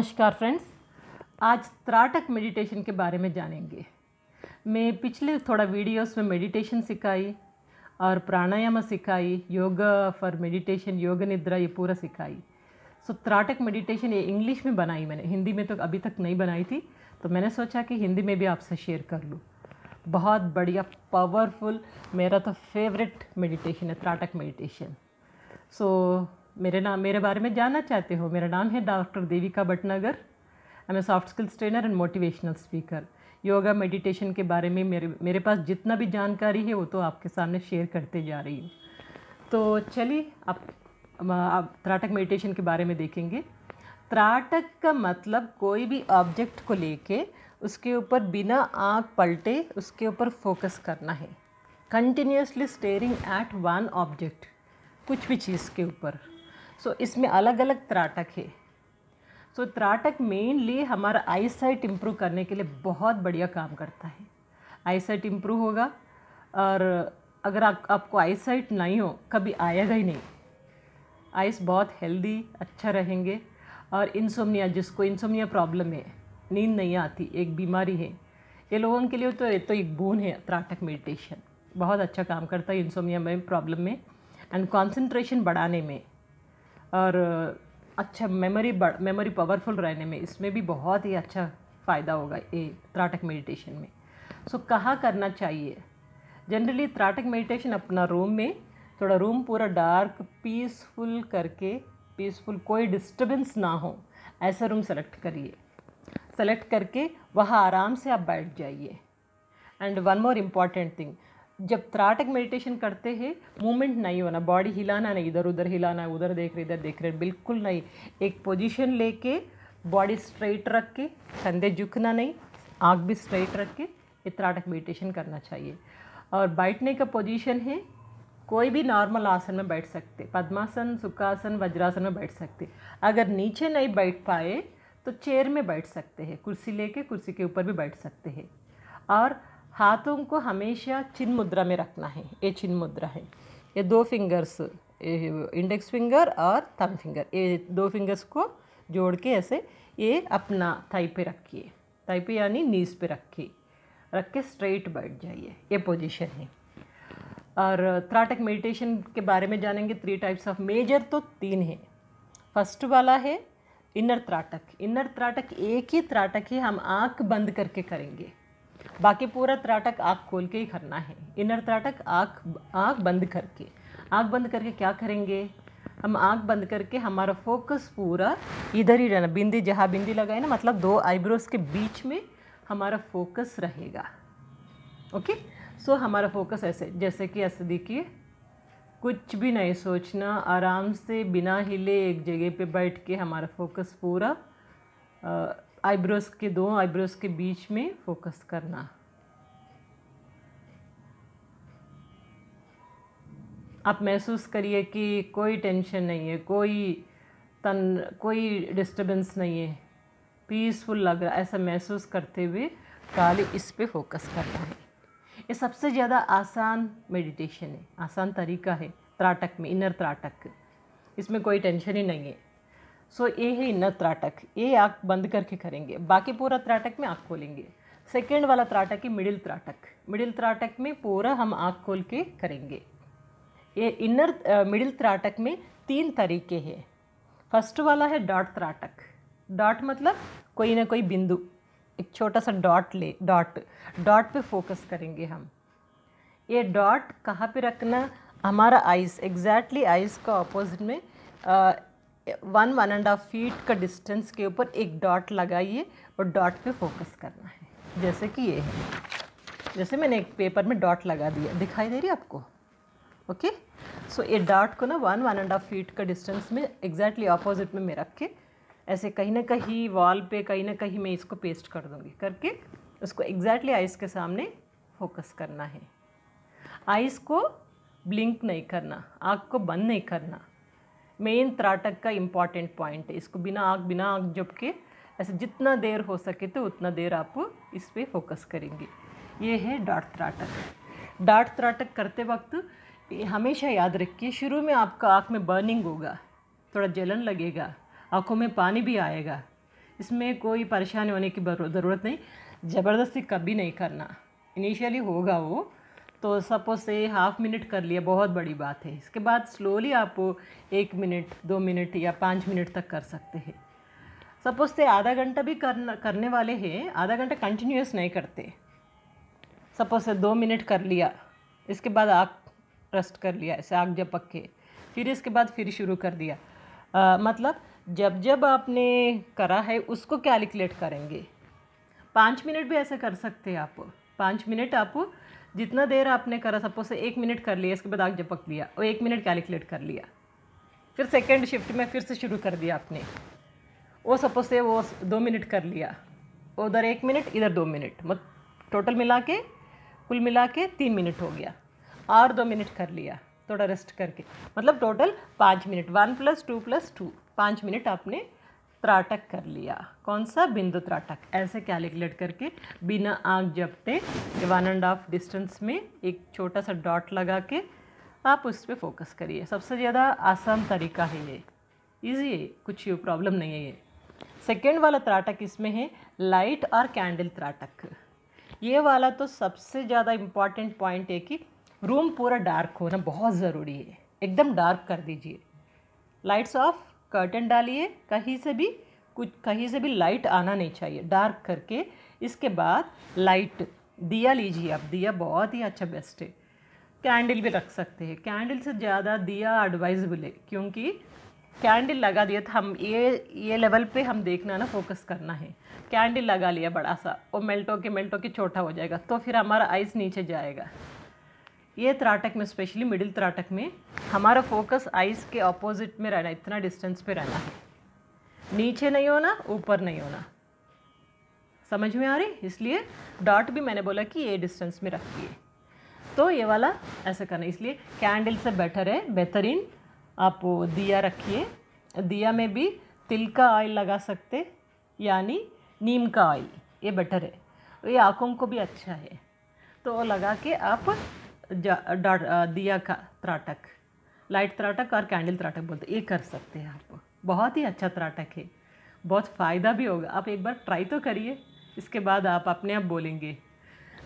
नमस्कार फ्रेंड्स आज त्राटक मेडिटेशन के बारे में जानेंगे मैं पिछले थोड़ा वीडियोस में मेडिटेशन सिखाई और प्राणायाम सिखाई योग फॉर मेडिटेशन योग निद्रा ये पूरा सिखाई सो त्राटक मेडिटेशन ये इंग्लिश में बनाई मैंने हिंदी में तो अभी तक नहीं बनाई थी तो मैंने सोचा कि हिंदी में भी आपसे शेयर कर लूँ बहुत बढ़िया पावरफुल मेरा तो फेवरेट मेडिटेशन है त्राटक मेडिटेशन सो so, मेरे नाम मेरे बारे में जानना चाहते हो मेरा नाम है doctor Devika Bhatnagar I am soft skills trainer and motivational speaker yoga meditation के बारे में मेरे मेरे पास जितना भी जानकारी है वो तो आपके सामने शेयर करते जा रही हूँ तो चलिए आप आप त्राटक मेडिटेशन के बारे में देखेंगे त्राटक का मतलब कोई भी ऑब्जेक्ट को लेके उसके ऊपर बिना आँख पलटे उसके ऊपर फोकस करना है continuously staring at one object कुछ भी चीज़ के ऊपर सो इसमें अलग अलग त्राटक है सो त्राटक मेनली हमारा आई साइट इम्प्रूव करने के लिए बहुत बढ़िया काम करता है आई साइट इम्प्रूव होगा और अगर आप, आपको आई साइट नहीं हो कभी आएगा ही नहीं आइस बहुत हेल्दी अच्छा रहेंगे और इंसोमिया जिसको इंसोमिया प्रॉब्लम है नींद नहीं आती एक बीमारी है ये लोगों के लिए तो ये तो एक बून है त्राटक मेडिटेशन बहुत अच्छा काम करता है इंसोमिया में प्रॉब्लम में एंड कंसंट्रेशन बढ़ाने में और अच्छा मेमोरी मेमोरी पावरफुल रहने में इसमें भी बहुत ही अच्छा फ़ायदा होगा ये त्राटक मेडिटेशन में सो so, कहाँ करना चाहिए जनरली त्राटक मेडिटेशन अपना रूम में थोड़ा रूम पूरा डार्क पीसफुल करके पीसफुल कोई डिस्टर्बेंस ना हो ऐसा रूम सेलेक्ट करिए सेलेक्ट करके वहाँ आराम से आप बैठ जाइए and one more important thing जब त्राटक मेडिटेशन करते हैं मूवमेंट नहीं होना बॉडी हिलाना नहीं इधर उधर हिलाना है उधर देख रहे इधर देख रहे बिल्कुल नहीं एक पोजीशन लेके बॉडी स्ट्रेट रख के कंधे झुकना नहीं आँख भी स्ट्रेट रख के ये त्राटक मेडिटेशन करना चाहिए और बैठने का पोजीशन है कोई भी नॉर्मल आसन में बैठ सकते पद्मासन सुखासन वज्रासन में बैठ सकते अगर नीचे नहीं बैठ पाए तो चेयर में बैठ सकते हैं कुर्सी लेके कुर्सी के ऊपर भी बैठ सकते हैं और हाथों को हमेशा चिन मुद्रा में रखना है ये चिन मुद्रा है ये दो फिंगर्स इंडेक्स फिंगर और थम फिंगर ये दो फिंगर्स को जोड़ के ऐसे ये अपना थाई पे रखिए थाई पे यानी नीज पे रखिए रख के स्ट्रेट बैठ जाइए ये पोजीशन है और त्राटक मेडिटेशन के बारे में जानेंगे थ्री टाइप्स ऑफ मेजर तो तीन है फर्स्ट वाला है इनर त्राटक इनर त्राटक एक ही त्राटक ही हम आँख बंद करके करेंगे बाकी पूरा त्राटक आँख खोल के ही करना है इनर त्राटक आँख आँख बंद करके आँख बंद करके क्या करेंगे हम आँख बंद करके हमारा फोकस पूरा इधर ही रहना बिंदी जहाँ बिंदी लगाए ना मतलब दो आईब्रोज के बीच में हमारा फोकस रहेगा ओके सो हमारा फोकस ऐसे जैसे कि ऐसे देखिए कुछ भी नहीं सोचना आराम से बिना हिले एक जगह पे बैठ के हमारा फोकस पूरा आ, आईब्रोज के दो आईब्रोज के बीच में फोकस करना आप महसूस करिए कि कोई टेंशन नहीं है कोई तन कोई डिस्टरबेंस नहीं है पीसफुल लग रहा ऐसा महसूस करते हुए काली इस पे फोकस करना है ये सबसे ज़्यादा आसान मेडिटेशन है आसान तरीका है त्राटक में इनर त्राटक इसमें कोई टेंशन ही नहीं है सो ए है इनर त्राटक ए आँख बंद करके करेंगे बाकी पूरा त्राटक में आँख खोलेंगे सेकेंड वाला त्राटक है मिडिल त्राटक मिडिल त्राटक में पूरा हम आँख खोल के करेंगे ये इनर मिडिल त्राटक में तीन तरीके हैं फर्स्ट वाला है डॉट त्राटक डॉट मतलब कोई ना कोई बिंदु एक छोटा सा डॉट ले डॉट डॉट पे फोकस करेंगे हम ये डॉट कहाँ पे रखना हमारा आइस एग्जैक्टली आइस का अपोजिट में one one and half feet का डिस्टेंस के ऊपर एक डॉट लगाइए और डॉट पे फोकस करना है जैसे कि ये है जैसे मैंने एक पेपर में डॉट लगा दिया दिखाई दे रही है आपको ओके सो ये डॉट को ना one one and half feet का डिस्टेंस में एग्जैक्टली अपोजिट में मैं रख के ऐसे कहीं ना कहीं वॉल पे कहीं ना कहीं मैं इसको पेस्ट कर दूँगी करके उसको एग्जैक्टली आइस के सामने फोकस करना है आइस को ब्लिंक नहीं करना आँख को बंद नहीं करना मेन त्राटक का इम्पॉर्टेंट पॉइंट है इसको बिना आग बिना आग जब के ऐसे जितना देर हो सके तो उतना देर आप इस पर फोकस करेंगे ये है डाट त्राटक डाट त्राटक करते वक्त हमेशा याद रखिए शुरू में आपका आँख में बर्निंग होगा थोड़ा जलन लगेगा आँखों में पानी भी आएगा इसमें कोई परेशानी होने की ज़रूरत नहीं ज़बरदस्ती कभी नहीं करना इनिशियली होगा वो तो सपोज से हाफ़ मिनट कर लिया बहुत बड़ी बात है इसके बाद स्लोली आप एक मिनट दो मिनट या पाँच मिनट तक कर सकते हैं सपोज से आधा घंटा भी करना करने वाले हैं आधा घंटा कंटिन्यूस नहीं करते सपोज से दो मिनट कर लिया इसके बाद आग रेस्ट कर लिया ऐसे आग जब पक्के फिर इसके बाद फिर शुरू कर दिया आ, मतलब जब जब आपने करा है उसको कैलकुलेट करेंगे पाँच मिनट भी ऐसे कर सकते हैं आप पाँच मिनट आप जितना देर आपने करा सपोज से एक मिनट कर लिया इसके बाद आग झपक लिया और एक मिनट कैलकुलेट कर लिया फिर सेकेंड शिफ्ट में फिर से शुरू कर दिया आपने वो सपोज से वो दो मिनट कर लिया उधर एक मिनट इधर दो मिनट मत टोटल मिला के कुल मिला के तीन मिनट हो गया और दो मिनट कर लिया थोड़ा रेस्ट करके मतलब टोटल पाँच minute one plus two plus two पाँच मिनट आपने त्राटक कर लिया कौन सा बिंदु त्राटक ऐसे कैलकुलेट करके बिना आँख जपते वन एंड हाफ डिस्टेंस में एक छोटा सा डॉट लगा के आप उस पर फोकस करिए सबसे ज़्यादा आसान तरीका है ये इजी है कुछ प्रॉब्लम नहीं है ये सेकेंड वाला त्राटक इसमें है लाइट और कैंडल त्राटक ये वाला तो सबसे ज़्यादा इम्पॉर्टेंट पॉइंट है कि रूम पूरा डार्क होना बहुत ज़रूरी है एकदम डार्क कर दीजिए लाइट्स ऑफ कर्टन डालिए कहीं से भी कुछ कहीं से भी लाइट आना नहीं चाहिए डार्क करके इसके बाद लाइट दिया लीजिए आप दिया बहुत ही अच्छा बेस्ट है कैंडल भी रख सकते हैं कैंडल से ज़्यादा दिया एडवाइजबल है क्योंकि कैंडल लगा दिया तो हम ये ये लेवल पे हम देखना ना फोकस करना है कैंडल लगा लिया बड़ा सा वो मेल्टो के मेल्टो के छोटा हो जाएगा तो फिर हमारा आइस नीचे जाएगा ये त्राटक में स्पेशली मिडिल त्राटक में हमारा फोकस आइज़ के अपोजिट में रहना इतना डिस्टेंस पे रहना है नीचे नहीं होना ऊपर नहीं होना समझ में आ रही इसलिए डॉट भी मैंने बोला कि ये डिस्टेंस में रखिए तो ये वाला ऐसा करना इसलिए कैंडल से बेटर है बेहतरीन आप दिया रखिए दिया में भी तिल का ऑयल लगा सकते यानी नीम का ऑयल ये बेटर है ये आँखों को भी अच्छा है तो लगा के आप दिया का त्राटक लाइट त्राटक और कैंडल त्राटक बोलते ये कर सकते हैं आप बहुत ही अच्छा त्राटक है बहुत फ़ायदा भी होगा आप एक बार ट्राई तो करिए इसके बाद आप अपने आप बोलेंगे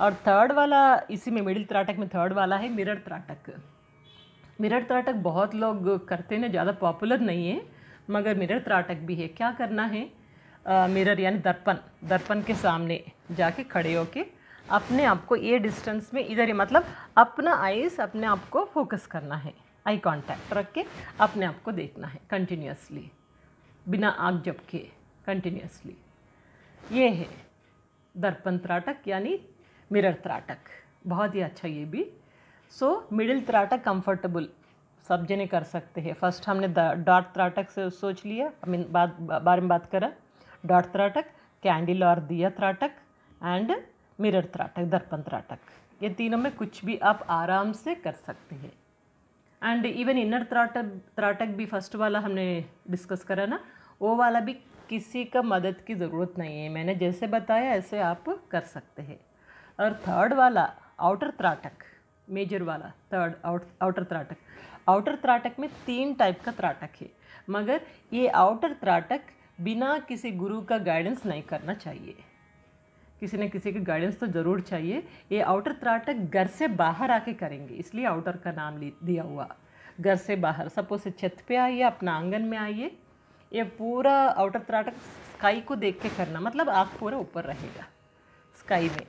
और थर्ड वाला इसी में मिडिल त्राटक में थर्ड वाला है मिरर त्राटक मिरर त्राटक बहुत लोग करते हैं ज़्यादा पॉपुलर नहीं है मगर मिरर त्राटक भी है क्या करना है आ, मिरर यानी दर्पण दर्पण के सामने जाके खड़े होके अपने आप को ये डिस्टेंस में इधर ही मतलब अपना आइज अपने आप को फोकस करना है आई कांटेक्ट रख के अपने आप को देखना है कंटिन्यूसली बिना आग के कंटिन्यूसली ये है दर्पण त्राटक यानी मिरर त्राटक बहुत ही अच्छा ये भी सो मिडिल त्राटक कंफर्टेबल सब जने कर सकते हैं फर्स्ट हमने डॉट त्राटक से सोच लिया आई मीन बात बारे में बात करा डॉट त्राटक कैंडल और दिया त्राटक एंड मिरर त्राटक दर्पण त्राटक ये तीनों में कुछ भी आप आराम से कर सकते हैं एंड इवन इनर त्राटक त्राटक भी फर्स्ट वाला हमने डिस्कस करा ना वो वाला भी किसी का मदद की ज़रूरत नहीं है मैंने जैसे बताया ऐसे आप कर सकते हैं और थर्ड वाला आउटर त्राटक मेजर वाला थर्ड आउट आउटर त्राटक आउटर त्राटक में तीन टाइप का त्राटक है मगर ये आउटर त्राटक बिना किसी गुरु का गाइडेंस नहीं करना चाहिए किसी न किसी की गाइडेंस तो ज़रूर चाहिए ये आउटर त्राटक घर से बाहर आके करेंगे इसलिए आउटर का नाम दिया हुआ घर से बाहर सपोज छत पे आइए अपना आंगन में आइए ये पूरा आउटर त्राटक स्काई को देख के करना मतलब आँख पूरा ऊपर रहेगा स्काई में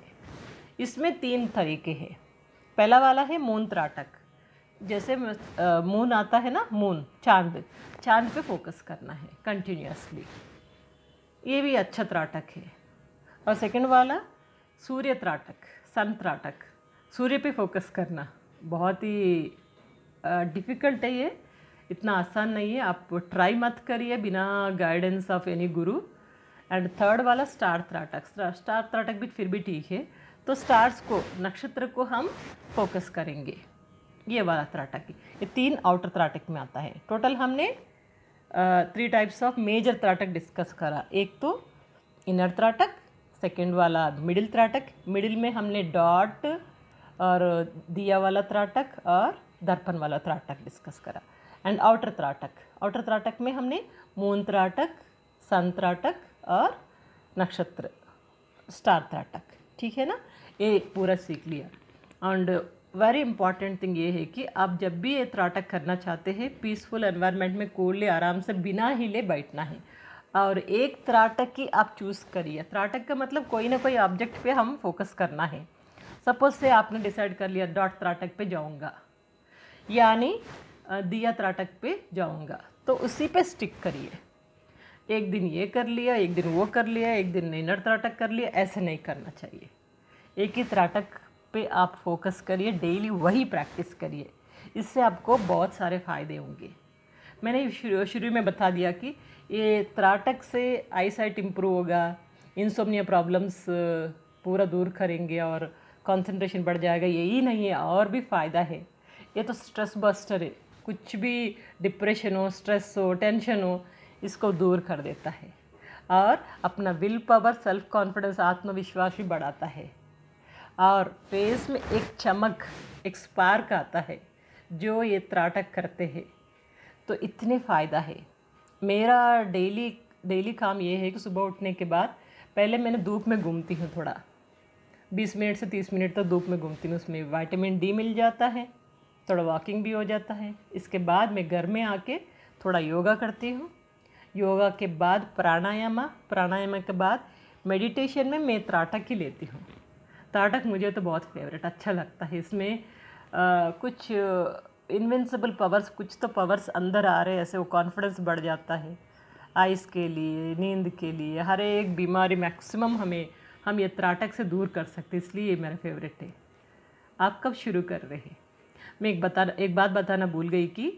इसमें तीन तरीके हैं पहला वाला है मून त्राटक जैसे मून आता है ना मून चांद चांद पे फोकस करना है कंटिन्यूसली ये भी अच्छा त्राटक है और सेकंड वाला सूर्य त्राटक सन त्राटक सूर्य पे फोकस करना बहुत ही डिफ़िकल्ट है ये इतना आसान नहीं है आप ट्राई मत करिए बिना गाइडेंस ऑफ एनी गुरु एंड थर्ड वाला स्टार त्राटक स्टार त्राटक भी फिर भी ठीक है तो स्टार्स को नक्षत्र को हम फोकस करेंगे ये वाला त्राटक ये तीन आउटर त्राटक में आता है टोटल हमने थ्री टाइप्स ऑफ मेजर त्राटक डिस्कस करा एक तो इनर त्राटक सेकेंड वाला मिडिल त्राटक मिडिल में हमने डॉट और दिया वाला त्राटक और दर्पण वाला त्राटक डिस्कस करा एंड आउटर त्राटक आउटर त्राटक में हमने मून त्राटक सन त्राटक और नक्षत्र स्टार त्राटक ठीक है ना ये पूरा सीख लिया एंड वेरी इंपॉर्टेंट थिंग ये है कि आप जब भी ये त्राटक करना चाहते हैं पीसफुल एनवायरनमेंट में कोल्ड आराम से बिना हिले बैठना है और एक त्राटक की आप चूज़ करिए त्राटक का मतलब कोई ना कोई ऑब्जेक्ट पे हम फोकस करना है सपोज़ से आपने डिसाइड कर लिया डॉट त्राटक पे जाऊंगा यानी दिया त्राटक पे जाऊंगा तो उसी पे स्टिक करिए एक दिन ये कर लिया एक दिन वो कर लिया एक दिन नैनर त्राटक कर लिया ऐसे नहीं करना चाहिए एक ही त्राटक पे आप फोकस करिए डेली वही प्रैक्टिस करिए इससे आपको बहुत सारे फ़ायदे होंगे मैंने शुरू शुरू में बता दिया कि ये त्राटक से आई साइट इम्प्रूव होगा इंसोमिया प्रॉब्लम्स पूरा दूर करेंगे और कंसंट्रेशन बढ़ जाएगा यही नहीं है और भी फ़ायदा है ये तो स्ट्रेस बस्टर है कुछ भी डिप्रेशन हो स्ट्रेस हो टेंशन हो इसको दूर कर देता है और अपना विल पावर सेल्फ कॉन्फिडेंस आत्मविश्वास भी बढ़ाता है और फेस में एक चमक एक स्पार्क आता है जो ये त्राटक करते हैं तो इतने फ़ायदा है मेरा डेली डेली काम ये है कि सुबह उठने के बाद पहले मैंने धूप में घूमती हूँ थोड़ा बीस मिनट से तीस मिनट तक तो धूप में घूमती हूँ उसमें वाइटामिन डी मिल जाता है थोड़ा वॉकिंग भी हो जाता है इसके बाद मैं घर में आके थोड़ा योगा करती हूँ योगा के बाद प्राणायाम प्राणायाम के बाद मेडिटेशन में मैं त्राटक ही लेती हूँ त्राटक मुझे तो बहुत फेवरेट अच्छा लगता है इसमें आ, कुछ इनविंसिबल पावर्स कुछ तो पावर्स अंदर आ रहे हैं ऐसे वो कॉन्फिडेंस बढ़ जाता है आइस के लिए नींद के लिए हर एक बीमारी मैक्सिमम हमें हम ये त्राटक से दूर कर सकते इसलिए ये मेरा फेवरेट है आप कब शुरू कर रहे हैं मैं एक बता एक बात बताना भूल गई कि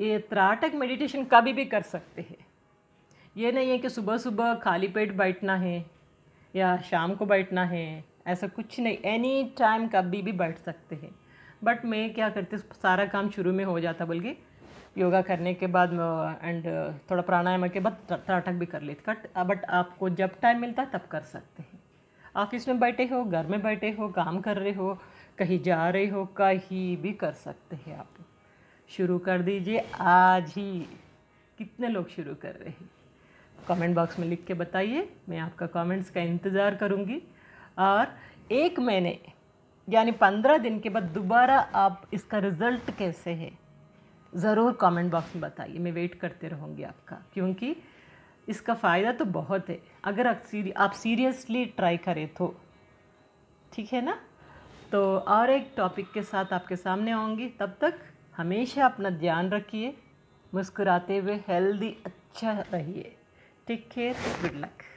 ये त्राटक मेडिटेशन कभी भी कर सकते हैं ये नहीं है कि सुबह सुबह खाली पेट बैठना है या शाम को बैठना है ऐसा कुछ नहीं एनी टाइम कभी भी बैठ सकते हैं बट मैं क्या करती सारा काम शुरू में हो जाता बल्कि योगा करने के बाद एंड थोड़ा प्राणायाम के बाद त्राटक भी कर लेती कट बट आपको जब टाइम मिलता तब कर सकते हैं ऑफिस में बैठे हो घर में बैठे हो काम कर रहे हो कहीं जा रहे हो कहीं भी कर सकते हैं आप शुरू कर दीजिए आज ही कितने लोग शुरू कर रहे हैं कमेंट बॉक्स में लिख के बताइए मैं आपका कमेंट्स का इंतज़ार करूँगी और एक महीने यानी पंद्रह दिन के बाद दोबारा आप इसका रिज़ल्ट कैसे है ज़रूर कमेंट बॉक्स में बताइए मैं वेट करते रहूँगी आपका क्योंकि इसका फ़ायदा तो बहुत है अगर आप सीरी आप सीरियसली ट्राई करें तो ठीक है ना तो और एक टॉपिक के साथ आपके सामने आऊँगी तब तक हमेशा अपना ध्यान रखिए मुस्कुराते हुए हेल्दी अच्छा रहिए टेक केयर गुड लक